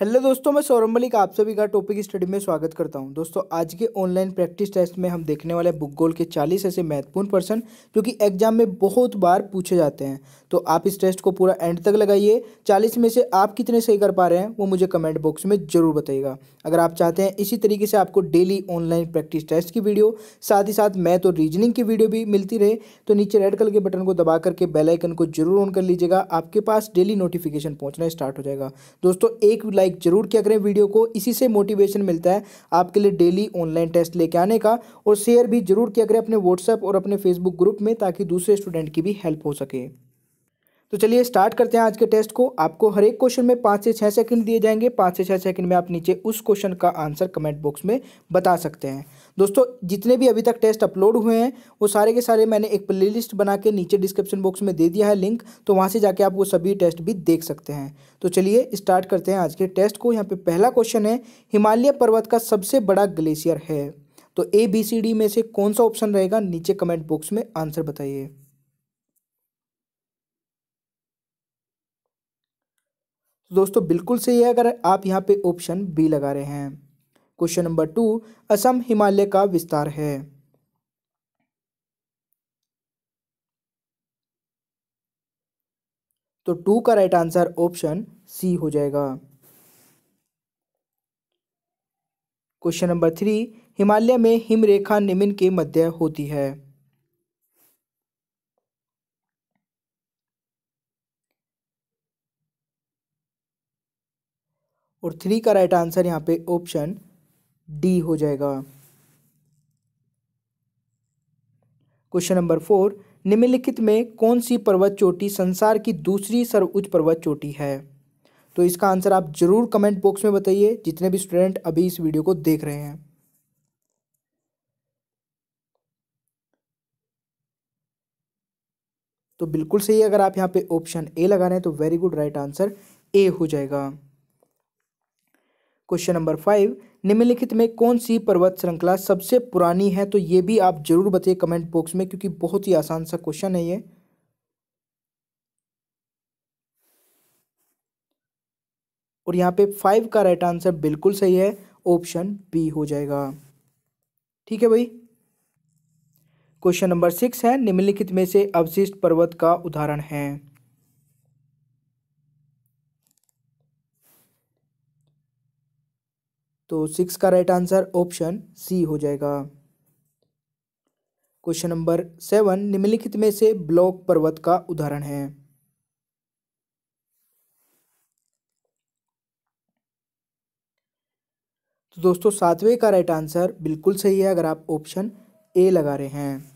hello दोस्तों मैं सौरभ मलिक आप सभी का टॉपिक स्टडी में स्वागत करता हूं दोस्तों आज के ऑनलाइन प्रैक्टिस टेस्ट में हम देखने वाले बुक गोल के 40 ऐसे महत्वपूर्ण प्रश्न जो कि एग्जाम में बहुत बार पूछे जाते हैं तो आप इस टेस्ट को पूरा एंड तक लगाइए 40 में से आप कितने सही कर पा रहे हैं वो मुझे कमेंट बॉक्स में जरूर बताइएगा अगर आप चाहते हैं इसी तरीके से आपको डेली ऑनलाइन प्रैक्टिस टेस्ट की वीडियो साथ ही साथ मैथ और रीजनिंग की वीडियो भी मिलती रहे तो नीचे रेड कलर के बटन को दबा करके बेलाइकन को जरूर ऑन कर लीजिएगा आपके पास डेली नोटिफिकेशन पहुँचना स्टार्ट हो जाएगा दोस्तों एक लाइक जरूर किया करें वीडियो को इसी से मोटिवेशन मिलता है आपके लिए डेली ऑनलाइन टेस्ट लेके आने का और शेयर भी जरूर किया करें अपने व्हाट्सएप और अपने फेसबुक ग्रुप में ताकि दूसरे स्टूडेंट की भी हेल्प हो सके तो चलिए स्टार्ट करते हैं आज के टेस्ट को आपको हर एक क्वेश्चन में पाँच से छः सेकंड दिए जाएंगे पाँच से छः सेकंड में आप नीचे उस क्वेश्चन का आंसर कमेंट बॉक्स में बता सकते हैं दोस्तों जितने भी अभी तक टेस्ट अपलोड हुए हैं वो सारे के सारे मैंने एक प्लेलिस्ट बना के नीचे डिस्क्रिप्शन बॉक्स में दे दिया है लिंक तो वहाँ से जाके आप वो सभी टेस्ट भी देख सकते हैं तो चलिए स्टार्ट करते हैं आज के टेस्ट को यहाँ पर पहला क्वेश्चन है हिमालय पर्वत का सबसे बड़ा ग्लेशियर है तो ए बी सी डी में से कौन सा ऑप्शन रहेगा नीचे कमेंट बॉक्स में आंसर बताइए तो दोस्तों बिल्कुल सही है अगर आप यहाँ पे ऑप्शन बी लगा रहे हैं question number two Assam Himalaya का विस्तार है तो टू का राइट आंसर ऑप्शन सी हो जाएगा क्वेश्चन नंबर थ्री हिमालय में हिमरेखा निम्न के मध्य होती है और थ्री का राइट आंसर यहाँ पे ऑप्शन डी हो जाएगा क्वेश्चन नंबर फोर निम्नलिखित में कौन सी पर्वत चोटी संसार की दूसरी सर्वोच्च पर्वत चोटी है तो इसका आंसर आप जरूर कमेंट बॉक्स में बताइए जितने भी स्टूडेंट अभी इस वीडियो को देख रहे हैं तो बिल्कुल सही अगर आप यहाँ पे ऑप्शन ए लगा रहे हैं तो very good right answer A हो जाएगा क्वेश्चन नंबर फाइव निम्नलिखित में कौन सी पर्वत श्रृंखला सबसे पुरानी है तो ये भी आप जरूर बताइए कमेंट बॉक्स में क्योंकि बहुत ही आसान सा क्वेश्चन है ये और यहाँ पे फाइव का राइट आंसर बिल्कुल सही है ऑप्शन बी हो जाएगा ठीक है भाई क्वेश्चन नंबर सिक्स है निम्नलिखित में से अवशिष्ट पर्वत का उदाहरण है तो सिक्स का राइट आंसर ऑप्शन सी हो जाएगा क्वेश्चन नंबर सेवन निम्नलिखित में से ब्लॉक पर्वत का उदाहरण है तो दोस्तों सातवें का राइट आंसर बिल्कुल सही है अगर आप ऑप्शन ए लगा रहे हैं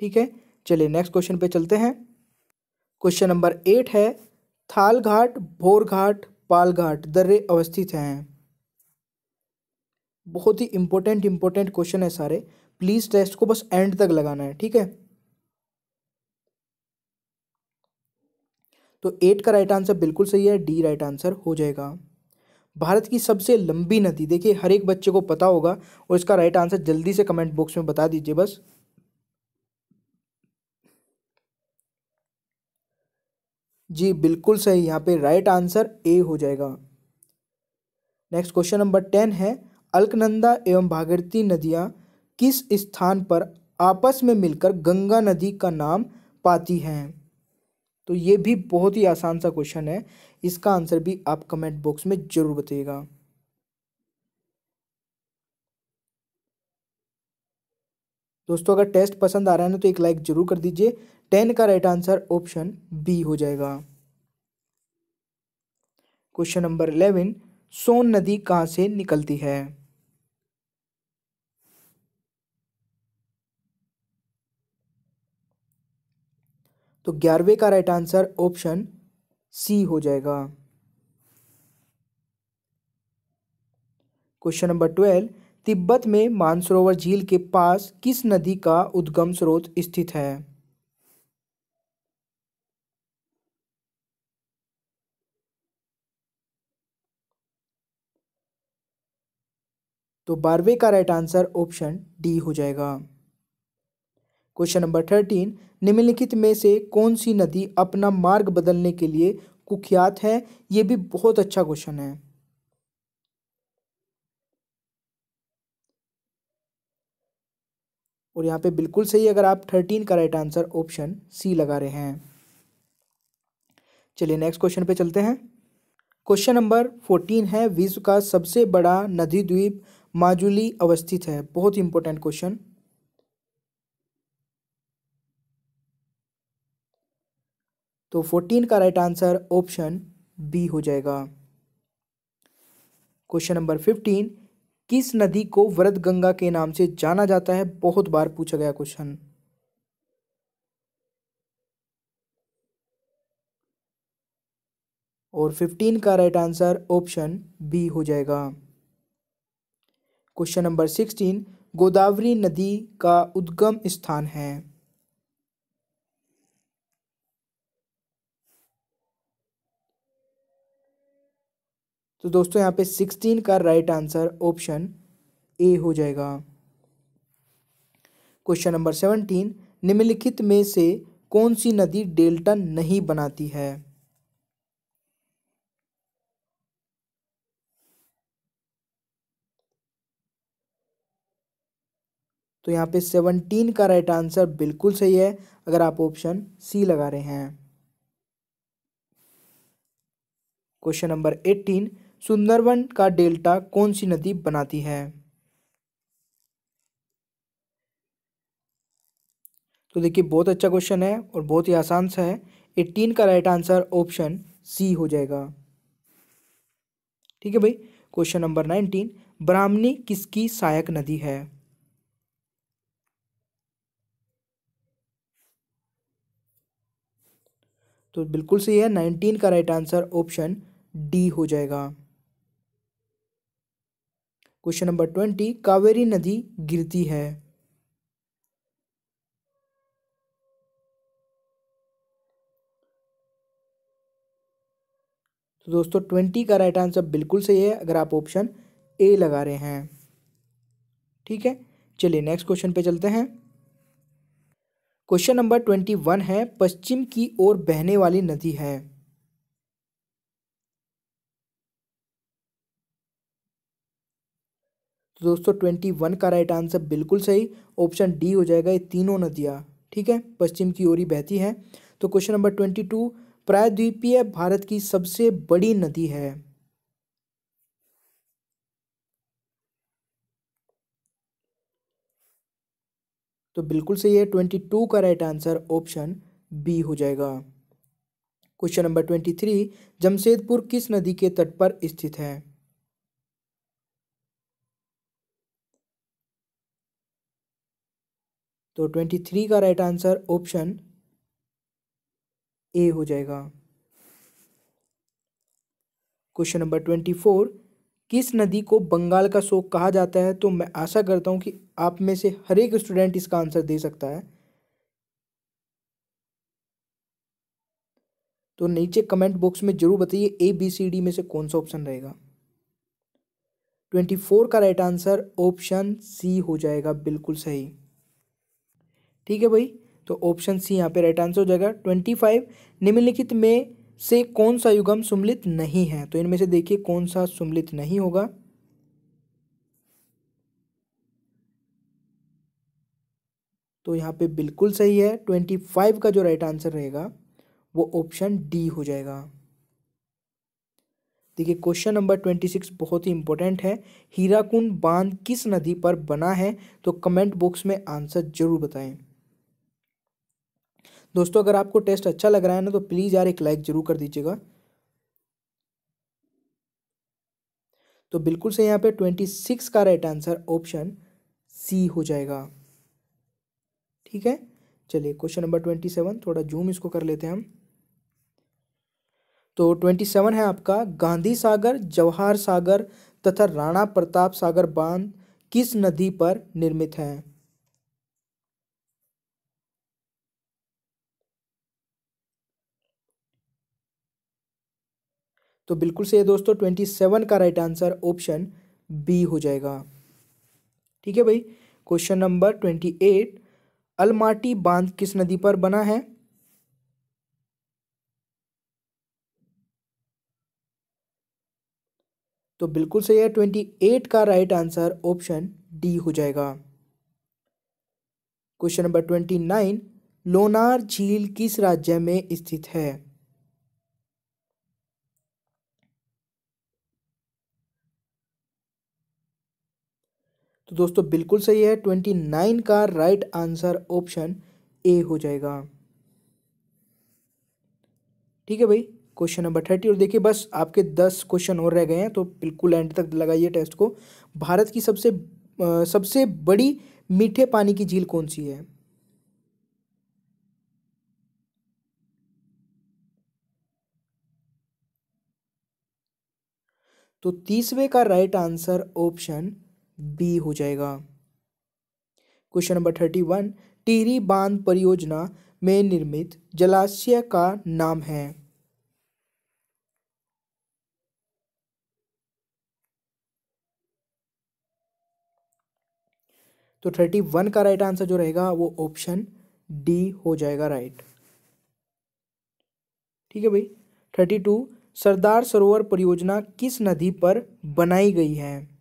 ठीक है चलिए नेक्स्ट क्वेश्चन पे चलते हैं क्वेश्चन नंबर एट है थाल घाट भोर घाट पाल घाट दर्रे अवस्थित हैं बहुत ही इंपॉर्टेंट इंपॉर्टेंट क्वेश्चन है सारे प्लीज़ टेस्ट को बस एंड तक लगाना है ठीक है तो एट का राइट आंसर बिल्कुल सही है डी राइट आंसर हो जाएगा भारत की सबसे लंबी नदी देखिए हर एक बच्चे को पता होगा और इसका राइट आंसर जल्दी से कमेंट बॉक्स में बता दीजिए बस जी बिल्कुल सही यहाँ पे राइट आंसर ए हो जाएगा नेक्स्ट क्वेश्चन नंबर टेन है अलकनंदा एवं भागीरथी नदियाँ किस स्थान पर आपस में मिलकर गंगा नदी का नाम पाती हैं तो ये भी बहुत ही आसान सा क्वेश्चन है इसका आंसर भी आप कमेंट बॉक्स में ज़रूर बताइएगा दोस्तों अगर टेस्ट पसंद आ रहा है ना तो एक लाइक ज़रूर कर दीजिए टेन का राइट आंसर ऑप्शन बी हो जाएगा क्वेश्चन नंबर इलेवन सोन नदी कहाँ से निकलती है तो ग्यारहवें का राइट आंसर ऑप्शन सी हो जाएगा क्वेश्चन नंबर ट्वेल्व तिब्बत में मानसरोवर झील के पास किस नदी का उद्गम स्रोत स्थित है तो बारहवें का राइट आंसर ऑप्शन डी हो जाएगा क्वेश्चन नंबर थर्टीन निम्नलिखित में से कौन सी नदी अपना मार्ग बदलने के लिए कुख्यात है ये भी बहुत अच्छा क्वेश्चन है और यहाँ पे बिल्कुल सही अगर आप थर्टीन का राइट आंसर ऑप्शन सी लगा रहे हैं चलिए नेक्स्ट क्वेश्चन पे चलते हैं क्वेश्चन नंबर फोर्टीन है विश्व का सबसे बड़ा नदी द्वीप माजुली अवस्थित है बहुत इंपॉर्टेंट क्वेश्चन तो फोर्टीन का राइट आंसर ऑप्शन बी हो जाएगा क्वेश्चन नंबर फिफ्टीन किस नदी को वरद गंगा के नाम से जाना जाता है बहुत बार पूछा गया क्वेश्चन और फिफ्टीन का राइट आंसर ऑप्शन बी हो जाएगा क्वेश्चन नंबर सिक्सटीन गोदावरी नदी का उद्गम स्थान है तो दोस्तों यहाँ पे सिक्सटीन का राइट आंसर ऑप्शन ए हो जाएगा क्वेश्चन नंबर सेवनटीन निम्नलिखित में से कौन सी नदी डेल्टा नहीं बनाती है तो यहाँ पे सेवनटीन का राइट आंसर बिल्कुल सही है अगर आप ऑप्शन सी लगा रहे हैं क्वेश्चन नंबर एट्टीन सुंदरवन का डेल्टा कौन सी नदी बनाती है तो देखिए बहुत अच्छा क्वेश्चन है और बहुत ही आसान सा है एटीन का राइट आंसर ऑप्शन सी हो जाएगा ठीक है भाई क्वेश्चन नंबर नाइनटीन ब्राह्मणी किसकी सहायक नदी है तो बिल्कुल सही है नाइनटीन का राइट आंसर ऑप्शन डी हो जाएगा क्वेश्चन नंबर ट्वेंटी कावेरी नदी गिरती है तो दोस्तों ट्वेंटी का राइट आंसर बिल्कुल सही है अगर आप ऑप्शन ए लगा रहे हैं ठीक है चलिए नेक्स्ट क्वेश्चन पे चलते हैं क्वेश्चन नंबर ट्वेंटी वन है पश्चिम की ओर बहने वाली नदी है तो दोस्तों ट्वेंटी वन का राइट आंसर बिल्कुल सही ऑप्शन डी हो जाएगा ये तीनों नदियाँ ठीक है पश्चिम की ओर ही बहती हैं तो क्वेश्चन नंबर ट्वेंटी टू प्रायद्वीपीय भारत की सबसे बड़ी नदी है तो बिल्कुल सही है ट्वेंटी टू का राइट आंसर ऑप्शन बी हो जाएगा question number twenty three Jamshedpur किस नदी के तट पर स्थित है तो ट्वेंटी थ्री का राइट आंसर ऑप्शन ए हो जाएगा क्वेश्चन नंबर ट्वेंटी फोर किस नदी को बंगाल का शोक कहा जाता है तो मैं आशा करता हूं कि आप में से हर एक स्टूडेंट इसका आंसर दे सकता है तो नीचे कमेंट बॉक्स में ज़रूर बताइए ए बी सी डी में से कौन सा ऑप्शन रहेगा ट्वेंटी फोर का राइट आंसर ऑप्शन सी हो जाएगा बिल्कुल सही ठीक है भाई तो ऑप्शन सी यहाँ पे राइट आंसर हो जाएगा ट्वेंटी फाइव निम्नलिखित में से कौन सा युगम सुमिलित नहीं है तो इनमें से देखिए कौन सा सुमिलित नहीं होगा तो यहाँ पे बिल्कुल सही है ट्वेंटी फाइव का जो राइट आंसर रहेगा वो ऑप्शन डी हो जाएगा देखिए क्वेश्चन नंबर ट्वेंटी सिक्स बहुत ही इंपॉर्टेंट है हीराकुंड बांध किस नदी पर बना है तो कमेंट बॉक्स में आंसर जरूर बताएं दोस्तों अगर आपको टेस्ट अच्छा लग रहा है ना तो प्लीज़ यार एक लाइक ज़रूर कर दीजिएगा तो बिल्कुल से यहाँ पे ट्वेंटी सिक्स का राइट आंसर ऑप्शन सी हो जाएगा ठीक है चलिए क्वेश्चन नंबर ट्वेंटी सेवन थोड़ा जूम इसको कर लेते हैं हम तो ट्वेंटी सेवन है आपका गांधी सागर जवाहर सागर तथा राणा प्रताप सागर बांध किस नदी पर निर्मित है तो बिल्कुल है दोस्तों ट्वेंटी सेवन का राइट आंसर ऑप्शन बी हो जाएगा ठीक है भाई question number twenty eight Almatti बांध किस नदी पर बना है तो बिल्कुल सही है ट्वेंटी एट का राइट आंसर ऑप्शन डी हो जाएगा question number twenty nine Lonar झील किस राज्य में स्थित है तो दोस्तों बिल्कुल सही है ट्वेंटी नाइन का राइट आंसर ऑप्शन ए हो जाएगा ठीक है भाई क्वेश्चन नंबर थर्टी और देखिए बस आपके दस क्वेश्चन और रह गए हैं तो बिल्कुल एंड तक लगाइए टेस्ट को भारत की सबसे आ, सबसे बड़ी मीठे पानी की झील कौन सी है तो तीसवे का राइट आंसर ऑप्शन बी हो जाएगा question number thirty one Tehri बांध परियोजना में निर्मित जलाशय का नाम है तो थर्टी वन का राइट आंसर जो रहेगा वो ऑप्शन डी हो जाएगा राइट ठीक है भाई थर्टी टू सरदार सरोवर परियोजना किस नदी पर बनाई गई है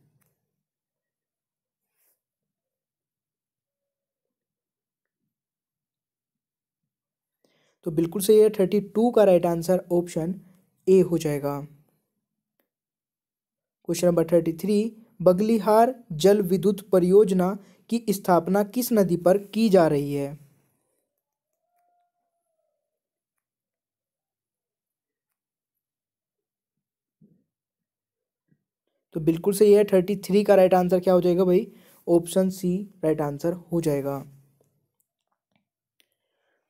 तो बिल्कुल सही है थर्टी टू का राइट आंसर ऑप्शन ए हो जाएगा question number thirty three Baglihar जल विद्युत परियोजना की स्थापना किस नदी पर की जा रही है तो बिल्कुल सही है थर्टी थ्री का राइट आंसर क्या हो जाएगा भाई ऑप्शन सी राइट आंसर हो जाएगा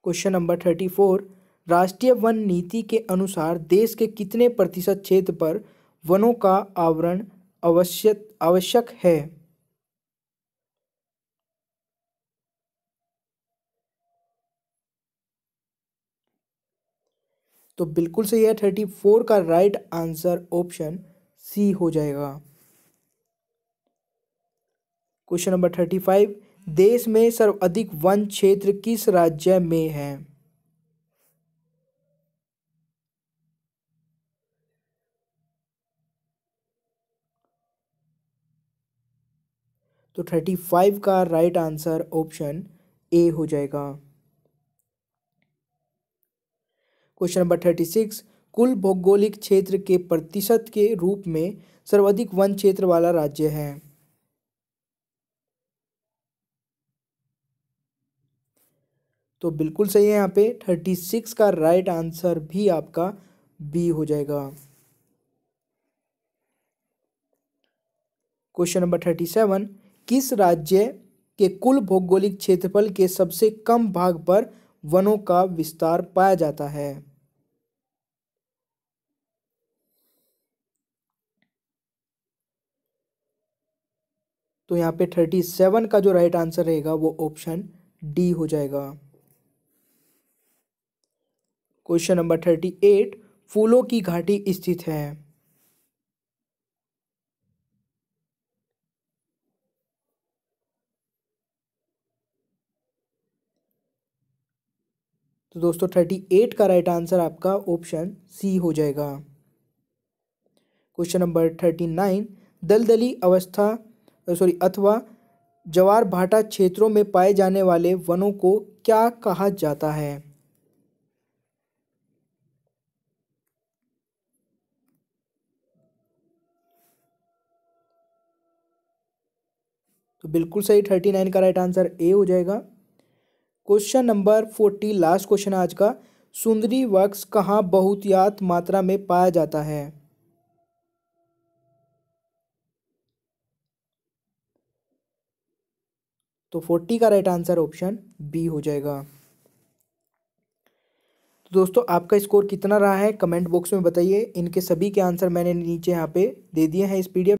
क्वेश्चन नंबर थर्टी फोर राष्ट्रीय वन नीति के अनुसार देश के कितने प्रतिशत क्षेत्र पर वनों का आवरण आवश्यक आवश्यक है तो बिल्कुल सही है थर्टी फोर का राइट आंसर ऑप्शन सी हो जाएगा क्वेश्चन नंबर थर्टी फाइव देश में सर्वाधिक वन क्षेत्र किस राज्य में है तो थर्टी फाइव का राइट आंसर ऑप्शन ए हो जाएगा क्वेश्चन नंबर थर्टी सिक्स कुल भौगोलिक क्षेत्र के प्रतिशत के रूप में सर्वाधिक वन क्षेत्र वाला राज्य है तो बिल्कुल सही है यहाँ पे थर्टी सिक्स का राइट आंसर भी आपका बी हो जाएगा क्वेश्चन नंबर थर्टी सेवन किस राज्य के कुल भौगोलिक क्षेत्रफल के सबसे कम भाग पर वनों का विस्तार पाया जाता है तो यहाँ पे थर्टी सेवन का जो राइट आंसर रहेगा वो ऑप्शन डी हो जाएगा क्वेश्चन नंबर थर्टी एट फूलों की घाटी स्थित है तो दोस्तों थर्टी एट का राइट आंसर आपका ऑप्शन सी हो जाएगा क्वेश्चन नंबर थर्टी नाइन दलदली अवस्था सॉरी अथवा जवार भाटा क्षेत्रों में पाए जाने वाले वनों को क्या कहा जाता है तो बिल्कुल सही थर्टी नाइन का राइट आंसर ए हो जाएगा question number forty last question आज का सुंदरी वक्स कहाँ यात मात्रा में पाया जाता है तो फोर्टी का राइट आंसर ऑप्शन बी हो जाएगा तो दोस्तों आपका स्कोर कितना रहा है कमेंट बॉक्स में बताइए इनके सभी के आंसर मैंने नीचे यहाँ पे दे दिए हैं इस पीडीएफ